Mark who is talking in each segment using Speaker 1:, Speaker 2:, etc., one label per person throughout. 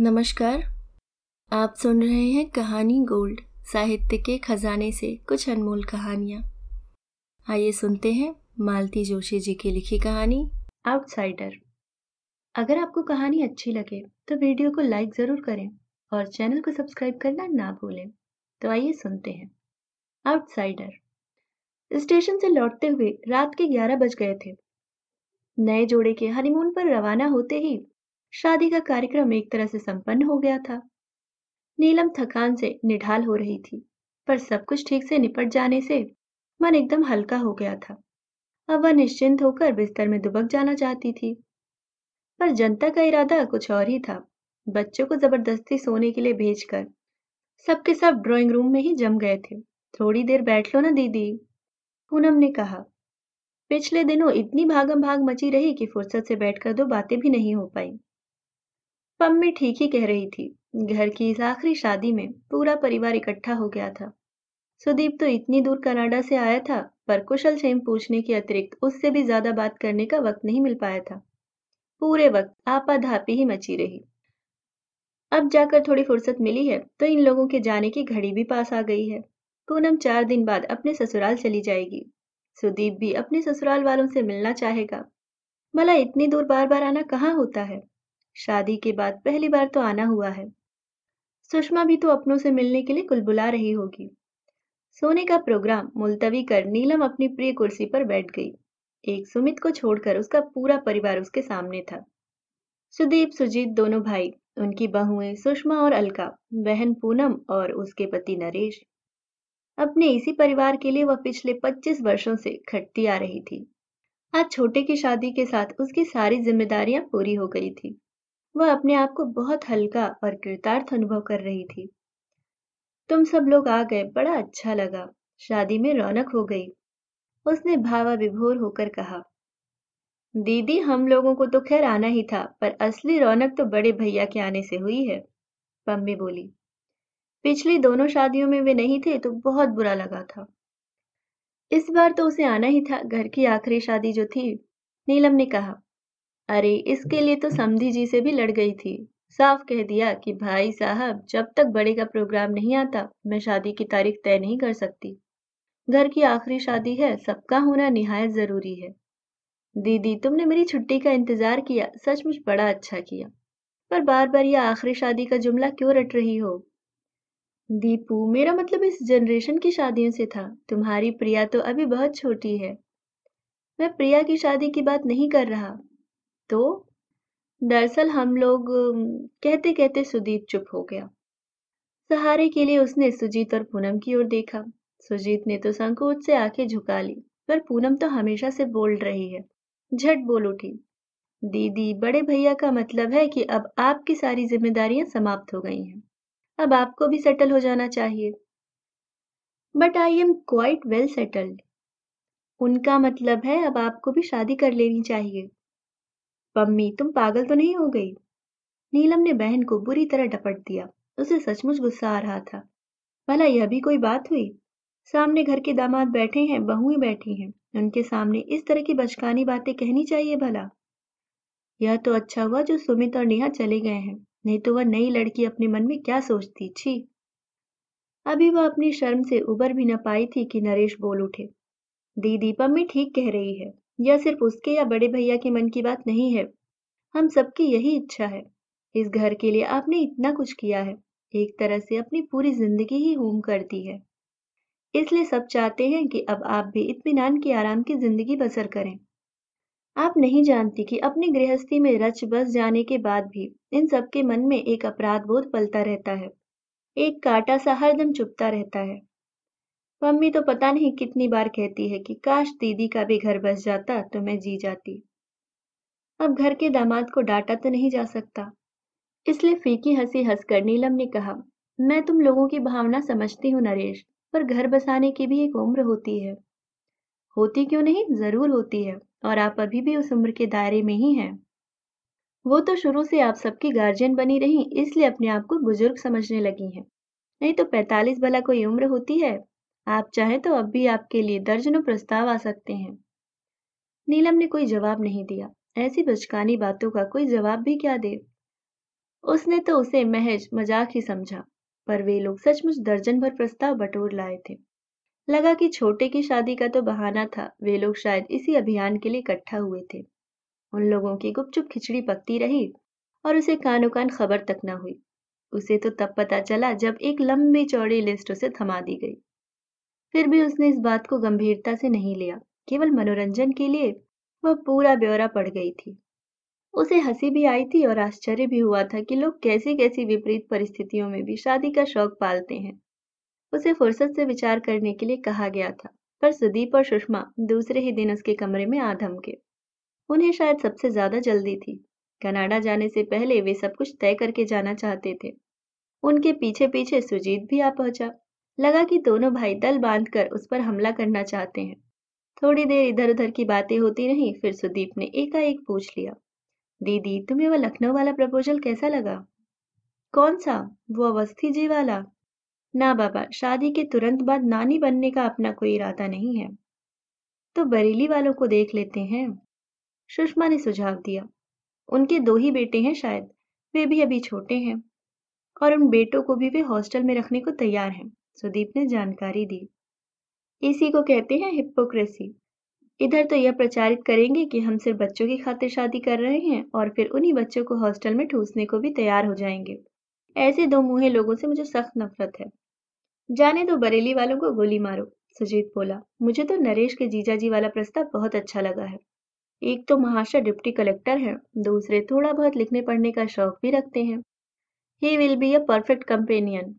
Speaker 1: नमस्कार आप सुन रहे हैं कहानी गोल्ड साहित्य के खजाने से कुछ अनमोल कहानियां आइए सुनते हैं मालती जोशी जी की लिखी कहानी आउटसाइडर अगर आपको कहानी अच्छी लगे तो वीडियो को लाइक ज़रूर करें और चैनल को सब्सक्राइब करना ना भूलें तो आइए सुनते हैं आउटसाइडर स्टेशन से लौटते हुए रात के ग्यारह बज गए थे नए जोड़े के हनीमून पर रवाना होते ही शादी का कार्यक्रम एक तरह से संपन्न हो गया था नीलम थकान से निढाल हो रही थी पर सब कुछ ठीक से निपट जाने से मन एकदम हल्का हो गया था अब वह निश्चिंत होकर बिस्तर में दुबक जाना चाहती थी पर जनता का इरादा कुछ और ही था बच्चों को जबरदस्ती सोने के लिए भेजकर सबके सब ड्राइंग रूम में ही जम गए थे थोड़ी देर बैठ लो ना दीदी पूनम ने कहा पिछले दिनों इतनी भागम भाग मची रही कि फुर्सत से बैठकर दो बातें भी नहीं हो पाई मम्मी ठीक ही कह रही थी घर की इस आखिरी शादी में पूरा परिवार इकट्ठा हो गया था सुदीप तो इतनी दूर कनाडा से आया था पर कुशल क्षेम पूछने के अतिरिक्त उससे भी ज्यादा बात करने का वक्त नहीं मिल पाया था पूरे वक्त आपाधापी ही मची रही अब जाकर थोड़ी फुर्सत मिली है तो इन लोगों के जाने की घड़ी भी पास आ गई है पूनम चार दिन बाद अपने ससुराल चली जाएगी सुदीप भी अपने ससुराल वालों से मिलना चाहेगा भला इतनी दूर बार बार आना कहाँ होता है शादी के बाद पहली बार तो आना हुआ है सुषमा भी तो अपनों से मिलने के लिए कुलबुला रही होगी सोने का प्रोग्राम मुलतवी कर नीलम अपनी प्रिय कुर्सी पर बैठ गई एक सुमित को छोड़कर उसका पूरा परिवार उसके सामने था सुदीप सुजीत दोनों भाई उनकी बहुएं सुषमा और अलका बहन पूनम और उसके पति नरेश अपने इसी परिवार के लिए वह पिछले 25 वर्षों से खटती आ रही थी आज छोटे की शादी के साथ उसकी सारी जिम्मेदारियां पूरी हो गई थी वह अपने आप को बहुत हल्का और कृतार्थ अनुभव कर रही थी तुम सब लोग आ गए बड़ा अच्छा लगा शादी में रौनक हो गई उसने भावा विभोर होकर कहा दीदी हम लोगों को तो खैर आना ही था पर असली रौनक तो बड़े भैया के आने से हुई है पम्मी बोली पिछली दोनों शादियों में वे नहीं थे तो बहुत बुरा लगा था इस बार तो उसे आना ही था घर की आखिरी शादी जो थी नीलम ने कहा अरे इसके लिए तो समधी जी से भी लड़ गई थी साफ कह दिया कि भाई साहब जब तक बड़े का प्रोग्राम नहीं आता मैं शादी की तारीख तय नहीं कर सकती घर की आखिरी शादी है सबका होना निहायत जरूरी है दीदी तुमने मेरी छुट्टी का इंतजार किया सचमुच बड़ा अच्छा किया पर बार बार यह आखिरी शादी का जुमला क्यों रट रही हो दीपू मेरा मतलब इस जनरेशन की शादियों से था तुम्हारी प्रिया तो अभी बहुत छोटी है मैं प्रिया की शादी की बात नहीं कर रहा तो दरअसल हम लोग कहते कहते सुदीप चुप हो गया सहारे के लिए उसने सुजीत और पूनम की ओर देखा सुजीत ने तो संकोच से आंखें झुका ली पर पूनम तो हमेशा से बोल रही है झट बोल उठी दीदी बड़े भैया का मतलब है कि अब आपकी सारी जिम्मेदारियां समाप्त हो गई हैं अब आपको भी सेटल हो जाना चाहिए but I am quite well settled उनका मतलब है अब आपको भी शादी कर लेनी चाहिए पम्मी तुम पागल तो नहीं हो गई नीलम ने बहन को बुरी तरह डपट दिया उसे सचमुच गुस्सा आ रहा था भला यह भी कोई बात हुई सामने घर के दामाद बैठे हैं बहुएं बैठी हैं उनके सामने इस तरह की बचकानी बातें कहनी चाहिए भला यह तो अच्छा हुआ जो सुमित और नेहा चले गए हैं नहीं तो वह नई लड़की अपने मन में क्या सोचती छी अभी वह अपनी शर्म से उबर भी न पाई थी कि नरेश बोल उठे दीदी पम्मी ठीक कह रही है यह सिर्फ उसके या बड़े भैया के मन की बात नहीं है हम सबकी यही इच्छा है इस घर के लिए आपने इतना कुछ किया है एक तरह से अपनी पूरी जिंदगी ही होम कर दी है इसलिए सब चाहते हैं कि अब आप भी इतमान की आराम की जिंदगी बसर करें आप नहीं जानती कि अपनी गृहस्थी में रच बस जाने के बाद भी इन सबके मन में एक अपराध बोध पलता रहता है एक कांटा सा हरदम चुपता रहता है मम्मी तो पता नहीं कितनी बार कहती है कि काश दीदी का भी घर बस जाता तो मैं जी जाती अब घर के दामाद को डांटा तो नहीं जा सकता इसलिए फीकी हंसी हंसकर नीलम ने कहा मैं तुम लोगों की भावना समझती हूँ नरेश पर घर बसाने की भी एक उम्र होती है होती क्यों नहीं जरूर होती है और आप अभी भी उस उम्र के दायरे में ही हैं वो तो शुरू से आप सबकी गार्जियन बनी रही इसलिए अपने आप को बुजुर्ग समझने लगी हैं नहीं तो पैंतालीस भला कोई उम्र होती है आप चाहें तो अब भी आपके लिए दर्जनों प्रस्ताव आ सकते हैं नीलम ने कोई जवाब नहीं दिया ऐसी बचकानी बातों का कोई जवाब भी क्या दे उसने तो उसे महज मजाक ही समझा पर वे लोग सचमुच दर्जन भर प्रस्ताव बटोर लाए थे लगा कि छोटे की शादी का तो बहाना था वे लोग शायद इसी अभियान के लिए इकट्ठा हुए थे उन लोगों की गुपचुप खिचड़ी पकती रही और उसे कानो कान खबर तक न हुई उसे तो तब पता चला जब एक लंबी चौड़ी लिस्ट उसे थमा दी गई फिर भी उसने इस बात को गंभीरता से नहीं लिया केवल मनोरंजन के लिए वह पूरा ब्यौरा पड़ गई थी उसे हंसी भी आई थी और आश्चर्य भी हुआ था कि लोग कैसी कैसी विपरीत परिस्थितियों में भी शादी का शौक पालते हैं उसे फुर्सत से विचार करने के लिए कहा गया था पर सुदीप और सुषमा दूसरे ही दिन उसके कमरे में आधम के उन्हें शायद सबसे ज्यादा जल्दी थी कनाडा जाने से पहले वे सब कुछ तय करके जाना चाहते थे उनके पीछे पीछे सुजीत भी आ पहुंचा लगा कि दोनों भाई दल बांधकर उस पर हमला करना चाहते हैं थोड़ी देर इधर उधर की बातें होती रही फिर सुदीप ने एकाएक पूछ लिया दीदी तुम्हें वह लखनऊ वाला प्रपोजल कैसा लगा कौन सा वो अवस्थी जी वाला ना बाबा शादी के तुरंत बाद नानी बनने का अपना कोई इरादा नहीं है तो बरेली वालों को देख लेते हैं सुषमा ने सुझाव दिया उनके दो ही बेटे हैं शायद वे भी अभी छोटे हैं और उन बेटों को भी वे हॉस्टल में रखने को तैयार हैं सुदीप ने जानकारी दी इसी को कहते हैं हिपोक्रेसी इधर तो यह प्रचारित करेंगे कि हम सिर्फ बच्चों की खातिर शादी कर रहे हैं और फिर उन्हीं बच्चों को हॉस्टल में ठूसने को भी तैयार हो जाएंगे ऐसे दो मुहे लोगों से मुझे सख्त नफरत है जाने दो बरेली वालों को गोली मारो सुजीत बोला मुझे तो नरेश के जीजा जी वाला प्रस्ताव बहुत अच्छा लगा है एक तो महाशय डिप्टी कलेक्टर है दूसरे थोड़ा बहुत लिखने पढ़ने का शौक भी रखते हैं he will be a perfect companion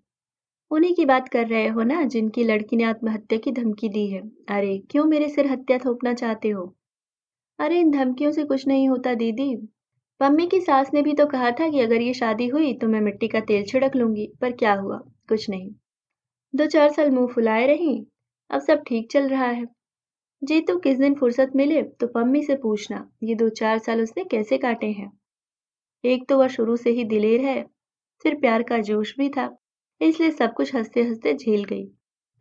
Speaker 1: उन्हीं की बात कर रहे हो ना जिनकी लड़की ने आत्महत्या की धमकी दी है अरे क्यों मेरे सिर हत्या थोपना चाहते हो अरे इन धमकियों से कुछ नहीं होता दीदी पम्मी की सास ने भी तो कहा था कि अगर ये शादी हुई तो मैं मिट्टी का तेल छिड़क लूंगी पर क्या हुआ कुछ नहीं दो चार साल मुंह फुलाए रही अब सब ठीक चल रहा है जी तो किस दिन फुर्सत मिले तो पम्मी से पूछना ये दो चार साल उसने कैसे काटे हैं एक तो वह शुरू से ही दिलेर है फिर प्यार का जोश भी था इसलिए सब कुछ हंसते हंसते झेल गई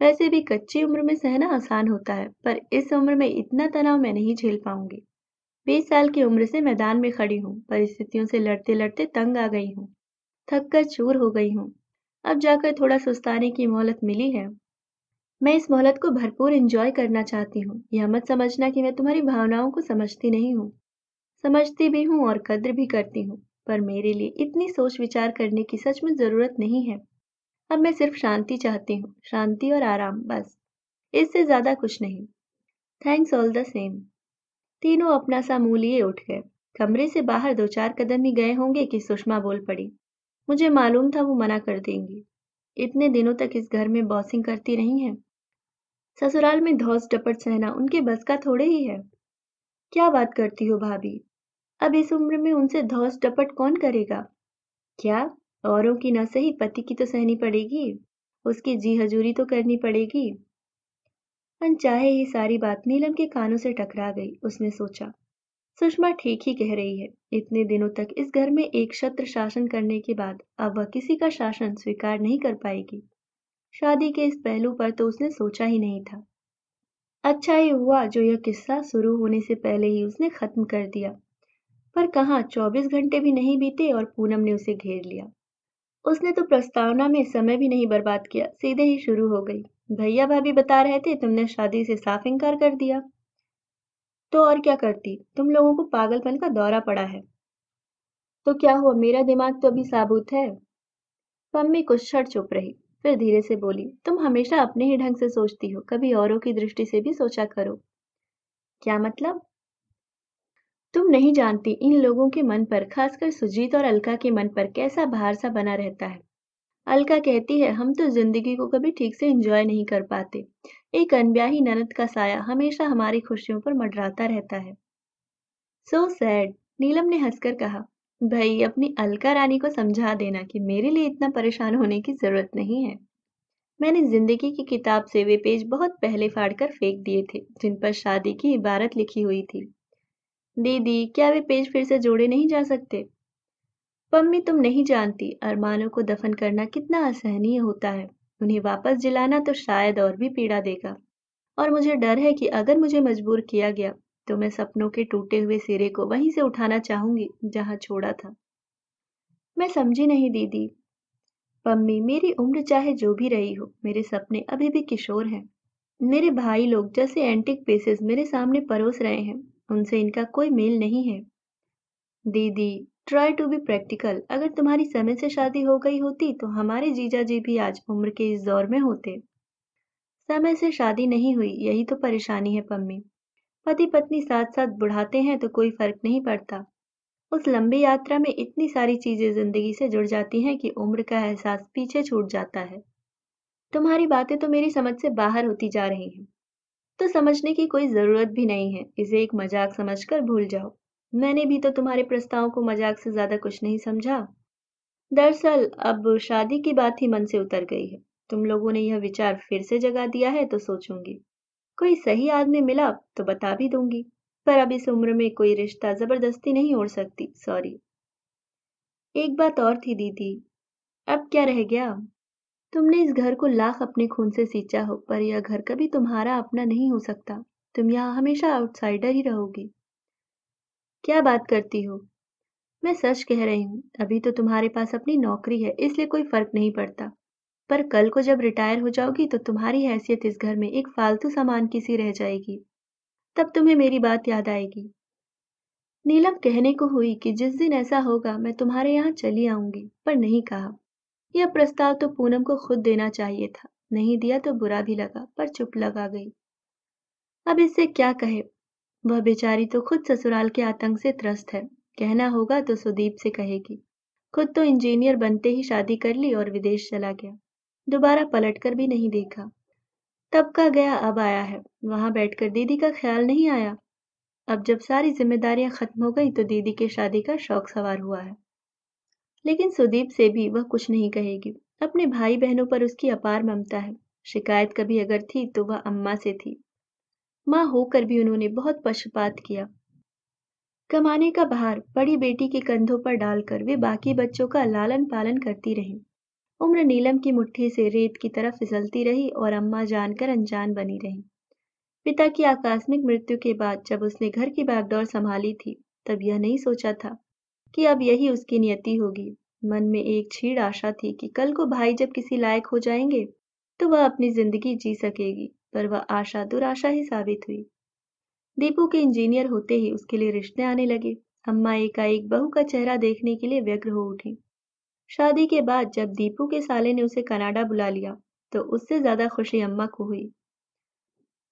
Speaker 1: वैसे भी कच्ची उम्र में सहना आसान होता है पर इस उम्र में इतना तनाव मैं नहीं झेल पाऊंगी बीस साल की उम्र से मैदान में खड़ी हूँ परिस्थितियों से लड़ते लड़ते तंग आ गई हूँ थक कर चूर हो गई हूँ अब जाकर थोड़ा सुस्ताने की मोहलत मिली है मैं इस मोहलत को भरपूर इंजॉय करना चाहती हूँ यह मत समझना कि मैं तुम्हारी भावनाओं को समझती नहीं हूँ समझती भी हूँ और कद्र भी करती हूँ पर मेरे लिए इतनी सोच विचार करने की सचमुच ज़रूरत नहीं है अब मैं सिर्फ शांति चाहती हूँ शांति और आराम बस इससे ज़्यादा कुछ नहीं थैंक्स ऑल द सेम तीनों अपना सा मुंह लिए उठ गए कमरे से बाहर दो चार कदम ही गए होंगे कि सुषमा बोल पड़ी मुझे मालूम था वो मना कर देंगी इतने दिनों तक इस घर में बॉसिंग करती रही हैं ससुराल में धौस डपट सहना उनके बस का थोड़े ही है क्या बात करती हो भाभी अब इस उम्र में उनसे धौस डपट कौन करेगा क्या औरों की ना सही पति की तो सहनी पड़ेगी उसकी जी हजूरी तो करनी पड़ेगी अनचाहे ही सारी बात नीलम के कानों से टकरा गई उसने सोचा सुषमा ठीक ही कह रही है इतने दिनों तक इस घर में एक शत्र शासन करने के बाद अब वह किसी का शासन स्वीकार नहीं कर पाएगी शादी के इस पहलू पर तो उसने सोचा ही नहीं था अच्छा ही हुआ जो यह किस्सा शुरू होने से पहले ही उसने खत्म कर दिया पर कहा चौबीस घंटे भी नहीं बीते और पूनम ने उसे घेर लिया उसने तो प्रस्तावना में समय भी नहीं बर्बाद किया सीधे ही शुरू हो गई भैया भाभी बता रहे थे तुमने शादी से साफ इनकार कर दिया तो और क्या करती तुम लोगों को पागलपन का दौरा पड़ा है तो क्या हुआ मेरा दिमाग तो अभी साबुत है मम्मी कुछ क्षण चुप रही फिर धीरे से बोली तुम हमेशा अपने ही ढंग से सोचती हो कभी औरों की दृष्टि से भी सोचा करो क्या मतलब तुम नहीं जानती इन लोगों के मन पर खासकर सुजीत और अलका के मन पर कैसा भार सा बना रहता है अलका कहती है हम तो जिंदगी को कभी ठीक से एंजॉय नहीं कर पाते एक अनब्याही ननद का साया हमेशा हमारी खुशियों पर मडराता रहता है सो so सैड नीलम ने हंसकर कहा भाई अपनी अलका रानी को समझा देना कि मेरे लिए इतना परेशान होने की जरूरत नहीं है मैंने जिंदगी की किताब से वे पेज बहुत पहले फाड़कर फेंक दिए थे जिन पर शादी की इबारत लिखी हुई थी दीदी क्या वे पेज फिर से जोड़े नहीं जा सकते पम्मी तुम नहीं जानती अरमानों को दफन करना कितना असहनीय होता है उन्हें वापस जिलाना तो शायद और भी पीड़ा देगा और मुझे डर है कि अगर मुझे मजबूर किया गया तो मैं सपनों के टूटे हुए सिरे को वहीं से उठाना चाहूंगी जहां छोड़ा था मैं समझी नहीं दीदी पम्मी मेरी उम्र चाहे जो भी रही हो मेरे सपने अभी भी किशोर हैं मेरे भाई लोग जैसे एंटिक पीसेस मेरे सामने परोस रहे हैं उनसे इनका कोई मेल नहीं है दीदी ट्राई टू बी प्रैक्टिकल अगर तुम्हारी समय से शादी हो गई होती तो हमारे जीजा जी भी आज उम्र के इस दौर में होते समय से शादी नहीं हुई यही तो परेशानी है पम्मी पति पत्नी साथ साथ बुढ़ाते हैं तो कोई फर्क नहीं पड़ता उस लंबी यात्रा में इतनी सारी चीजें जिंदगी से जुड़ जाती हैं कि उम्र का एहसास पीछे छूट जाता है तुम्हारी बातें तो मेरी समझ से बाहर होती जा रही हैं तो समझने की कोई ज़रूरत भी नहीं है इसे एक मजाक समझकर भूल जाओ मैंने भी तो तुम्हारे प्रस्ताव को मजाक से ज़्यादा कुछ नहीं समझा दरअसल अब शादी की बात ही मन से उतर गई है तुम लोगों ने यह विचार फिर से जगा दिया है तो सोचूंगी कोई सही आदमी मिला तो बता भी दूंगी पर अब इस उम्र में कोई रिश्ता जबरदस्ती नहीं ओढ़ सकती सॉरी एक बात और थी दीदी अब क्या रह गया तुमने इस घर को लाख अपने खून से सींचा हो पर यह घर कभी तुम्हारा अपना नहीं हो सकता तुम यहाँ हमेशा आउटसाइडर ही रहोगे क्या बात करती हो मैं सच कह रही हूँ अभी तो तुम्हारे पास अपनी नौकरी है इसलिए कोई फर्क नहीं पड़ता पर कल को जब रिटायर हो जाओगी तो तुम्हारी हैसियत इस घर में एक फालतू सामान की सी रह जाएगी तब तुम्हें मेरी बात याद आएगी नीलम कहने को हुई कि जिस दिन ऐसा होगा मैं तुम्हारे यहाँ चली आऊंगी पर नहीं कहा यह प्रस्ताव तो पूनम को खुद देना चाहिए था नहीं दिया तो बुरा भी लगा पर चुप लगा गई अब इससे क्या कहे वह बेचारी तो खुद ससुराल के आतंक से त्रस्त है कहना होगा तो सुदीप से कहेगी खुद तो इंजीनियर बनते ही शादी कर ली और विदेश चला गया दोबारा पलट कर भी नहीं देखा तब का गया अब आया है वहां बैठकर दीदी का ख्याल नहीं आया अब जब सारी जिम्मेदारियां खत्म हो गई तो दीदी के शादी का शौक सवार हुआ है लेकिन सुदीप से भी वह कुछ नहीं कहेगी अपने भाई बहनों पर उसकी अपार ममता है शिकायत कभी अगर थी तो वह अम्मा से थी माँ होकर भी उन्होंने बहुत पशुपात किया कमाने का भार बड़ी बेटी के कंधों पर डालकर वे बाकी बच्चों का लालन पालन करती रहीं उम्र नीलम की मुट्ठी से रेत की तरफ फिसलती रही और अम्मा जानकर अनजान बनी रही पिता की आकस्मिक मृत्यु के बाद जब उसने घर की बागडोर संभाली थी तब यह नहीं सोचा था कि अब यही उसकी नियति होगी मन में एक छीड़ आशा थी कि कल को भाई जब किसी लायक हो जाएंगे तो वह अपनी जिंदगी जी सकेगी पर वह आशा दुराशा ही साबित हुई दीपू के इंजीनियर होते ही उसके लिए रिश्ते आने लगे अम्मा एकाएक बहू का चेहरा देखने के लिए व्यग्र हो उठी शादी के बाद जब दीपू के साले ने उसे कनाडा बुला लिया तो उससे ज्यादा खुशी अम्मा को हुई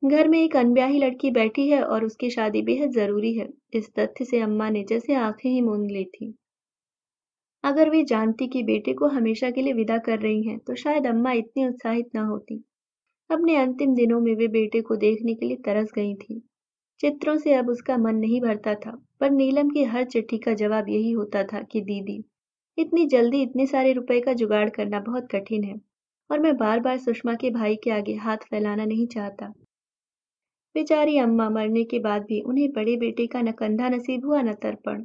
Speaker 1: घर में एक अनब्याही लड़की बैठी है और उसकी शादी बेहद जरूरी है इस तथ्य से अम्मा ने जैसे आंखें ही मूंद ली थी अगर वे जानती कि बेटे को हमेशा के लिए विदा कर रही हैं तो शायद अम्मा इतनी उत्साहित ना होती अपने अंतिम दिनों में वे बेटे को देखने के लिए तरस गई थी चित्रों से अब उसका मन नहीं भरता था पर नीलम की हर चिट्ठी का जवाब यही होता था कि दीदी इतनी जल्दी इतने सारे रुपए का जुगाड़ करना बहुत कठिन है और मैं बार बार सुषमा के भाई के आगे हाथ फैलाना नहीं चाहता बेचारी अम्मा मरने के बाद भी उन्हें बड़े बेटे का न कंधा नसीब हुआ न तर्पण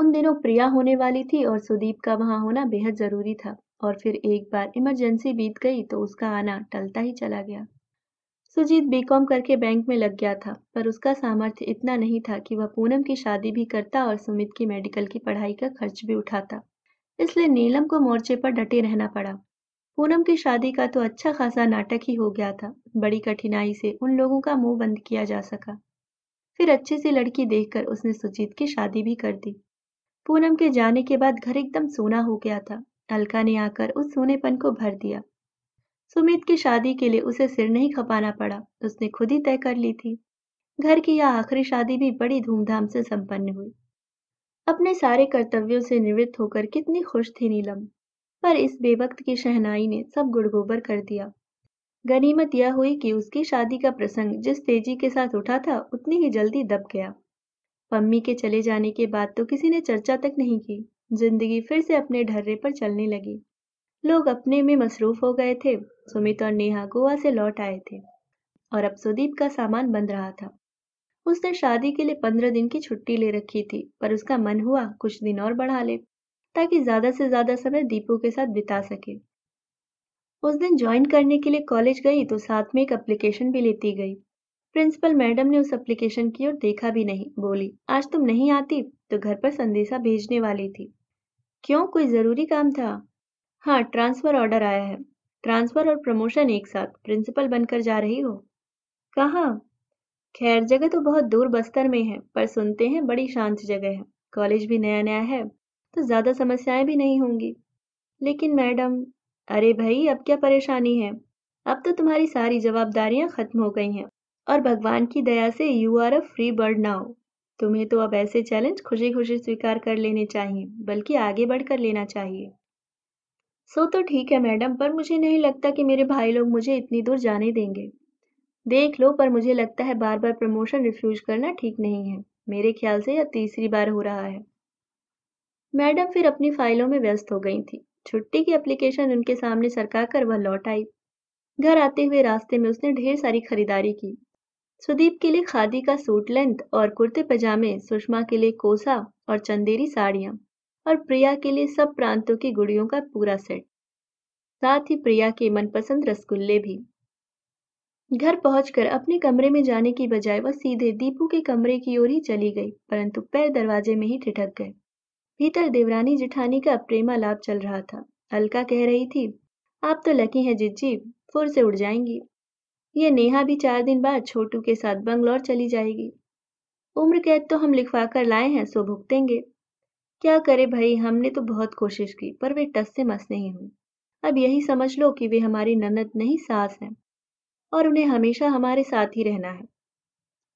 Speaker 1: उन दिनों प्रिया होने वाली थी और सुदीप का वहां होना बेहद जरूरी था और फिर एक बार इमरजेंसी बीत गई तो उसका आना टलता ही चला गया सुजीत बीकॉम करके बैंक में लग गया था पर उसका सामर्थ्य इतना नहीं था कि वह पूनम की शादी भी करता और सुमित की मेडिकल की पढ़ाई का खर्च भी उठाता इसलिए नीलम को मोर्चे पर डटे रहना पड़ा पूनम की शादी का तो अच्छा खासा नाटक ही हो गया था बड़ी कठिनाई से उन लोगों का मुंह बंद किया जा सका फिर अच्छी सी लड़की देखकर उसने सुजीत की शादी भी कर दी पूनम के जाने के बाद घर एकदम सोना हो गया था अलका ने आकर उस सोनेपन को भर दिया सुमित की शादी के लिए उसे सिर नहीं खपाना पड़ा उसने खुद ही तय कर ली थी घर की यह आखिरी शादी भी बड़ी धूमधाम से संपन्न हुई अपने सारे कर्तव्यों से निवृत्त होकर कितनी खुश थी नीलम पर इस बेवक्त की शहनाई ने सब गुड़गोबर कर दिया गनीमत यह हुई कि उसकी शादी का प्रसंग जिस तेजी के साथ उठा था उतनी ही जल्दी दब गया पम्मी के चले जाने के बाद तो किसी ने चर्चा तक नहीं की जिंदगी फिर से अपने ढर्रे पर चलने लगी लोग अपने में मसरूफ हो गए थे सुमित और नेहा गोवा से लौट आए थे और अब सुदीप का सामान बन रहा था उसने शादी के लिए पंद्रह दिन की छुट्टी ले रखी थी पर उसका मन हुआ कुछ दिन और बढ़ा ले ताकि ज़्यादा से ज़्यादा समय दीपू के साथ बिता सके उस दिन ज्वाइन करने के लिए कॉलेज गई तो साथ में एक अप्लीकेशन भी लेती गई प्रिंसिपल मैडम ने उस एप्लीकेशन की ओर देखा भी नहीं बोली आज तुम नहीं आती तो घर पर संदेशा भेजने वाली थी क्यों कोई ज़रूरी काम था हाँ ट्रांसफ़र ऑर्डर आया है ट्रांसफ़र और प्रमोशन एक साथ प्रिंसिपल बनकर जा रही हो कहा खैर जगह तो बहुत दूर बस्तर में है पर सुनते हैं बड़ी शांत जगह है कॉलेज भी नया नया है तो ज़्यादा समस्याएं भी नहीं होंगी लेकिन मैडम अरे भाई अब क्या परेशानी है अब तो तुम्हारी सारी जवाबदारियां खत्म हो गई हैं और भगवान की दया से you are a free bird now तुम्हें तो अब ऐसे चैलेंज खुशी खुशी स्वीकार कर लेने चाहिए बल्कि आगे बढ़कर लेना चाहिए सो तो ठीक है मैडम पर मुझे नहीं लगता कि मेरे भाई लोग मुझे इतनी दूर जाने देंगे देख लो पर मुझे लगता है बार बार प्रमोशन रिफ्यूज करना ठीक नहीं है मेरे ख्याल से यह तीसरी बार हो रहा है मैडम फिर अपनी फाइलों में व्यस्त हो गई थी छुट्टी की एप्लीकेशन उनके सामने सरका कर वह लौट आई घर आते हुए रास्ते में उसने ढेर सारी खरीदारी की सुदीप के लिए खादी का सूट लेंथ और कुर्ते पजामे सुषमा के लिए कोसा और चंदेरी साड़ियां और प्रिया के लिए सब प्रांतों की गुड़ियों का पूरा सेट साथ ही प्रिया के मनपसंद रसगुल्ले भी घर पहुंचकर अपने कमरे में जाने की बजाय वह सीधे दीपू के कमरे की ओर ही चली गई परंतु पैर दरवाजे में ही ठिठक गए भीतर देवरानी जिठानी का प्रेमालाप चल रहा था अलका कह रही थी आप तो लकी हैं जिज्जी फुर से उड़ जाएंगी ये नेहा भी चार दिन बाद छोटू के साथ बंगलौर चली जाएगी उम्र कैद तो हम लिखवा कर लाए हैं सो भुगतेंगे क्या करे भाई हमने तो बहुत कोशिश की पर वे टस से मस नहीं हुई अब यही समझ लो कि वे हमारी ननद नहीं सास हैं और उन्हें हमेशा हमारे साथ ही रहना है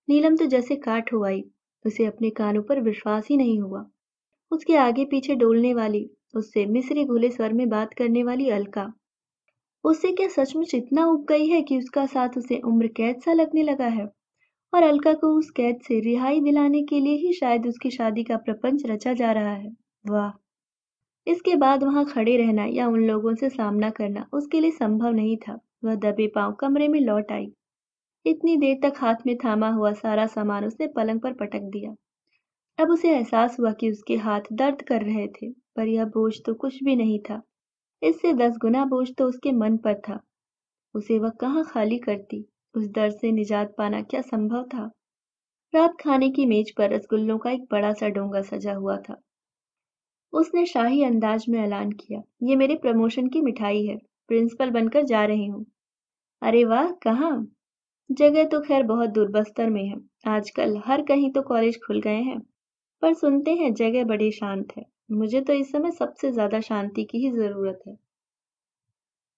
Speaker 1: नीलम तो जैसे काट हुआई उसे अपने कानों पर विश्वास ही नहीं हुआ उसके आगे पीछे डोलने वाली उससे मिस्री घुले स्वर में बात करने वाली अलका उससे क्या सचमुच इतना उग गई है कि उसका साथ उसे उम्र कैद सा लगने लगा है और अलका को उस कैद से रिहाई दिलाने के लिए ही शायद उसकी शादी का प्रपंच रचा जा रहा है वाह इसके बाद वहां खड़े रहना या उन लोगों से सामना करना उसके लिए संभव नहीं था वह दबे पांव कमरे में लौट आई इतनी देर तक हाथ में थामा हुआ सारा सामान उसने पलंग पर पटक दिया अब उसे एहसास हुआ कि उसके हाथ दर्द कर रहे थे पर यह बोझ तो कुछ भी नहीं था इससे दस गुना बोझ तो उसके मन पर था उसे वह कहाँ खाली करती उस दर्द से निजात पाना क्या संभव था रात खाने की मेज पर रसगुल्लों का एक बड़ा सा डोंगा सजा हुआ था उसने शाही अंदाज में ऐलान किया ये मेरे प्रमोशन की मिठाई है प्रिंसिपल बनकर जा रही हूँ अरे वाह कहाँ जगह तो खैर बहुत दुर्बस्तर में है आजकल हर कहीं तो कॉलेज खुल गए हैं पर सुनते हैं जगह बड़ी शांत है मुझे तो इस समय सबसे ज्यादा शांति की ही जरूरत है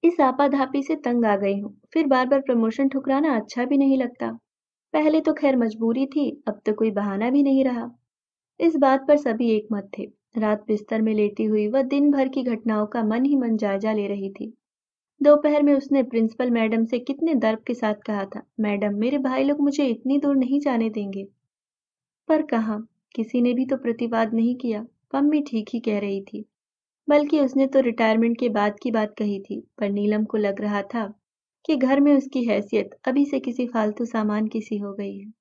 Speaker 1: इस आपाधापी से तंग आ गई हूँ फिर बार बार प्रमोशन ठुकराना अच्छा भी नहीं लगता पहले तो खैर मजबूरी थी अब तो कोई बहाना भी नहीं रहा इस बात पर सभी एक मत थे रात बिस्तर में लेटी हुई वह दिन भर की घटनाओं का मन ही मन जायजा ले रही थी दोपहर में उसने प्रिंसिपल मैडम से कितने दर्प के साथ कहा था मैडम मेरे भाई लोग मुझे इतनी दूर नहीं जाने देंगे पर कहा किसी ने भी तो प्रतिवाद नहीं किया पम्मी ठीक ही कह रही थी बल्कि उसने तो रिटायरमेंट के बाद की बात कही थी पर नीलम को लग रहा था कि घर में उसकी हैसियत अभी से किसी फालतू सामान की सी हो गई है